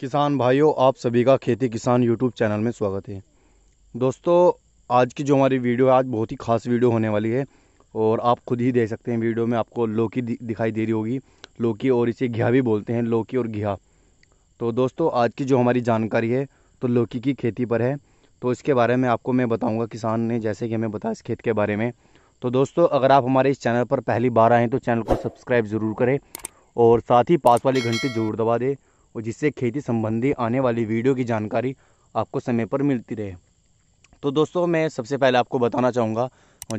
किसान भाइयों आप सभी का खेती किसान यूट्यूब चैनल में स्वागत है दोस्तों आज की जो हमारी वीडियो है आज बहुत ही खास वीडियो होने वाली है और आप खुद ही देख सकते हैं वीडियो में आपको लौकी दिखाई दे रही होगी लौकी और इसे घिया भी बोलते हैं लौकी और घिया तो दोस्तों आज की जो हमारी जानकारी है तो लौकी की खेती पर है तो इसके बारे में आपको मैं बताऊँगा किसान ने जैसे कि हमें बताया इस खेत के बारे में तो दोस्तों अगर आप हमारे इस चैनल पर पहली बार आएँ तो चैनल को सब्सक्राइब ज़रूर करें और साथ ही पास वाली घंटी ज़रूर दबा दें और जिससे खेती संबंधी आने वाली वीडियो की जानकारी आपको समय पर मिलती रहे तो दोस्तों मैं सबसे पहले आपको बताना चाहूँगा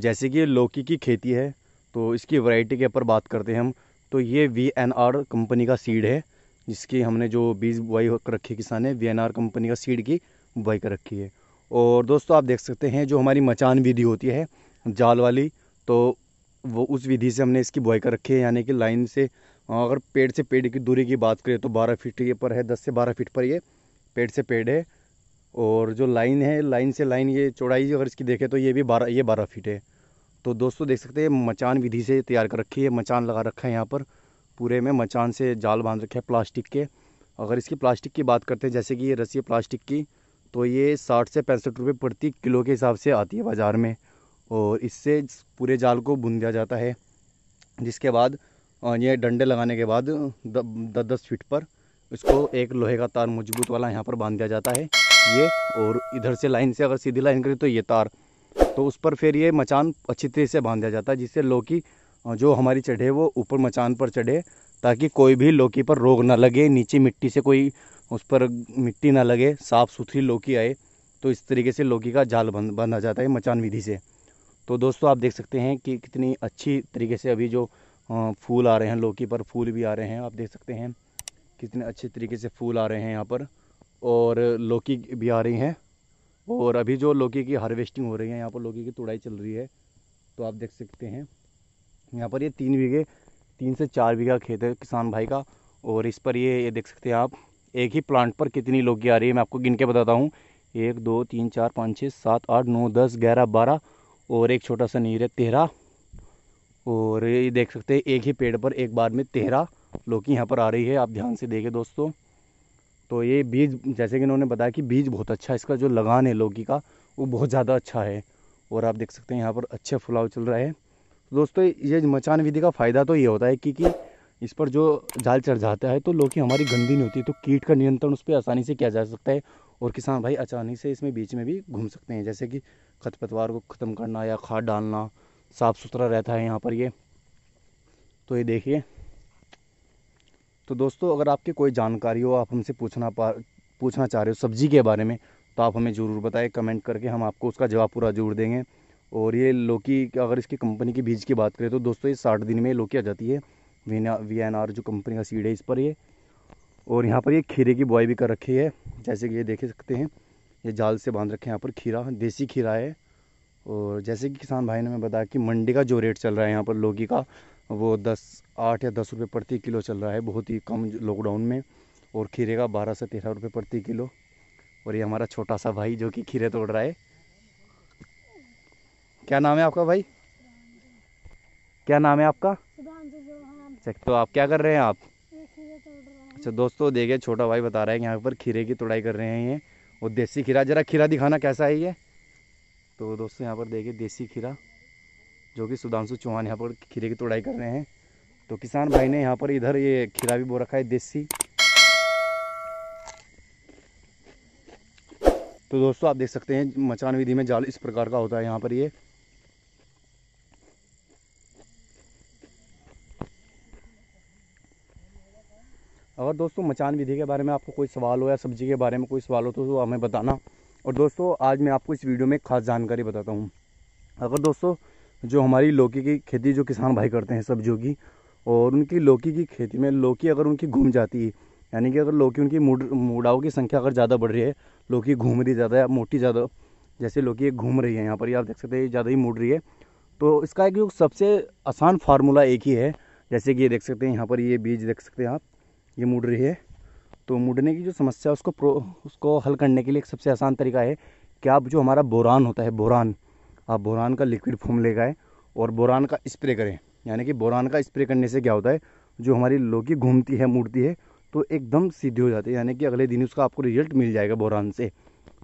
जैसे कि लौकी की खेती है तो इसकी वैरायटी के ऊपर बात करते हैं हम तो ये वी एन आर कंपनी का सीड है जिसकी हमने जो बीज बुआई कर रखी है किसान ने वी एन आर कंपनी का सीड की बुआई कर रखी है और दोस्तों आप देख सकते हैं जो हमारी मचान विधि होती है जाल वाली तो वो उस विधि से हमने इसकी बुआई कर रखी है यानी कि लाइन से हाँ, अगर पेड़ से पेड़ की दूरी की बात करें तो बारह फीट ये पर है दस से बारह फीट पर ये पेड़ से पेड़ है और जो लाइन है लाइन से लाइन ये चौड़ाई अगर इसकी देखें तो ये भी बारह ये बारह फीट है तो दोस्तों देख सकते हैं मचान विधि से तैयार कर रखी है मचान लगा रखा है यहाँ पर पूरे में मचान से जाल बांध रखे हैं प्लास्टिक के अगर इसकी प्लास्टिक की बात करते हैं जैसे कि ये रस्सी प्लास्टिक की तो ये साठ से पैंसठ रुपये प्रति किलो के हिसाब से आती है बाज़ार में और इससे पूरे जाल को बुन दिया जाता है जिसके बाद ये डंडे लगाने के बाद दस दस फीट पर इसको एक लोहे का तार मजबूत वाला यहाँ पर बांध दिया जाता है ये और इधर से लाइन से अगर सीधी लाइन करें तो ये तार तो उस पर फिर ये मचान अच्छी तरीके से बांध दिया जाता है जिससे लौकी जो हमारी चढ़े वो ऊपर मचान पर चढ़े ताकि कोई भी लौकी पर रोग ना लगे नीचे मिट्टी से कोई उस पर मिट्टी ना लगे साफ़ सुथरी लौकी आए तो इस तरीके से लौकी का जाल बंध बांधा जाता है मचान विधि से तो दोस्तों आप देख सकते हैं कि कितनी अच्छी तरीके से अभी जो फूल आ रहे हैं लौकी पर फूल भी आ रहे हैं आप देख सकते हैं कितने अच्छे तरीके से फूल आ रहे हैं यहाँ पर और लौकी भी आ रही हैं और अभी जो लौकी की हार्वेस्टिंग हो रही है यहाँ पर लौकी की तुड़ाई चल रही है तो आप देख सकते हैं यहाँ पर ये तीन बीघे तीन से चार बीघा खेत है किसान भाई का और इस पर ये ये देख सकते हैं आप एक ही प्लांट पर कितनी लौकी आ रही है मैं आपको गिन के बताता हूँ एक दो तीन चार पाँच छः सात आठ नौ दस ग्यारह बारह और एक छोटा सा नीर है तेरह और ये देख सकते हैं एक ही पेड़ पर एक बार में तेरह लौकी यहाँ पर आ रही है आप ध्यान से देखें दोस्तों तो ये बीज जैसे कि इन्होंने बताया कि बीज बहुत अच्छा है इसका जो लगान है लौकी का वो बहुत ज़्यादा अच्छा है और आप देख सकते हैं यहाँ पर अच्छे फुलाव चल रहा है दोस्तों ये मचान विधि का फ़ायदा तो ये होता है कि, कि इस पर जो जाल चढ़ जाता है तो लौकी हमारी गंदी नहीं होती तो कीट का नियंत्रण उस पर आसानी से किया जा सकता है और किसान भाई आसानी से इसमें बीच में भी घूम सकते हैं जैसे कि खतपतवार को ख़त्म करना या खाद डालना साफ़ सुथरा रहता है यहाँ पर ये तो ये देखिए तो दोस्तों अगर आपके कोई जानकारी हो आप हमसे पूछना पा पूछना चाह रहे हो सब्ज़ी के बारे में तो आप हमें ज़रूर बताएं कमेंट करके हम आपको उसका जवाब पूरा ज़रूर देंगे और ये लौकी अगर इसकी कंपनी के बीज की बात करें तो दोस्तों ये साठ दिन में लौकी आ जाती है वी एन आर जो कंपनी का सीड है इस पर ये और यहाँ पर ये खीरे की बुआई भी कर रखी है जैसे कि ये देख सकते हैं ये जाल से बांध रखे हैं यहाँ पर खीरा देसी खीरा है और जैसे कि किसान भाई ने हमें बताया कि मंडी का जो रेट चल रहा है यहाँ पर लोगी का वो दस आठ या दस रुपये प्रति किलो चल रहा है बहुत ही कम लॉकडाउन में और खीरे का बारह से तेरह रुपये प्रति किलो और ये हमारा छोटा सा भाई जो कि खीरे तोड़ रहा है क्या नाम है आपका भाई क्या नाम है आपका सकते तो आप क्या कर रहे हैं आप अच्छा दोस्तों देखिए छोटा भाई बता रहा है यहाँ पर खीरे की तोड़ाई कर रहे हैं ये और देसी खीरा ज़रा खीरा दिखाना कैसा है ये तो दोस्तों यहाँ पर देखिए देसी खीरा जो कि सुधांशु चौहान यहाँ पर खीरे की तोड़ाई कर रहे हैं तो किसान भाई ने यहाँ पर इधर ये खीरा भी बो रखा है देसी तो दोस्तों आप देख सकते हैं मचान विधि में जाल इस प्रकार का होता है यहाँ पर ये और दोस्तों मचान विधि के बारे में आपको कोई सवाल हो या सब्जी के बारे में कोई सवाल हो तो हमें बताना और दोस्तों आज मैं आपको इस वीडियो में खास जानकारी बताता हूँ अगर दोस्तों जो हमारी लौकी की खेती जो किसान भाई करते हैं सब्जियों की और उनकी लौकी की खेती में लौकी अगर उनकी घूम जाती है यानी कि अगर लौकी उनकी मुड मुड़ाओं की संख्या अगर ज़्यादा बढ़ रही है लौकी घूम रही ज़्यादा या मोटी ज़्यादा जैसे लौकी ये घूम रही है यहाँ पर आप देख सकते हैं ज़्यादा ही मुड़ रही है तो इसका एक सबसे आसान फार्मूला एक ही है जैसे कि ये देख सकते हैं यहाँ पर ये बीज देख सकते हैं आप ये मुड़ रही है तो मुड़ने की जो समस्या उसको प्रो उसको हल करने के लिए एक सबसे आसान तरीका है कि आप जो हमारा बोरान होता है बोरान आप बोरान का लिक्विड फॉर्म ले गए और बोरान का स्प्रे करें यानी कि बोरान का स्प्रे करने से क्या होता है जो हमारी लौकी घूमती है मुड़ती है तो एकदम सीधी हो जाती है यानी कि अगले दिन उसका आपको रिजल्ट मिल जाएगा बोरान से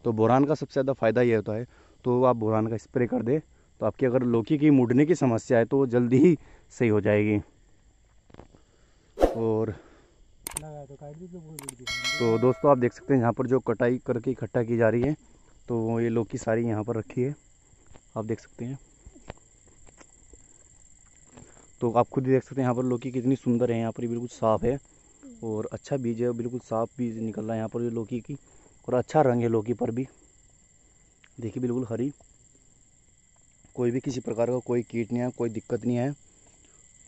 तो बोरान का सबसे ज़्यादा फ़ायदा ये होता है तो आप बोरान का स्प्रे कर दें तो आपकी अगर लौकी की मुड़ने की समस्या है तो जल्दी ही सही हो जाएगी और तो दोस्तों आप देख सकते हैं यहाँ पर जो कटाई करके इकट्ठा की जा रही है तो ये लौकी सारी यहाँ पर रखी है आप देख सकते हैं तो आप खुद ही देख सकते हैं यहाँ पर लौकी कितनी सुंदर है यहाँ पर बिल्कुल साफ़ है और अच्छा बीज है बिल्कुल साफ बीज निकल रहा है यहाँ पर जो लौकी की और अच्छा रंग है लौकी पर भी देखिए बिल्कुल हरी कोई भी किसी प्रकार का कोई कीट नहीं है कोई दिक्कत नहीं है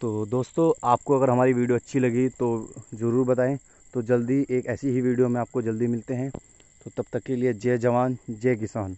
तो दोस्तों आपको अगर हमारी वीडियो अच्छी लगी तो ज़रूर बताएं तो जल्दी एक ऐसी ही वीडियो में आपको जल्दी मिलते हैं तो तब तक के लिए जय जवान जय किसान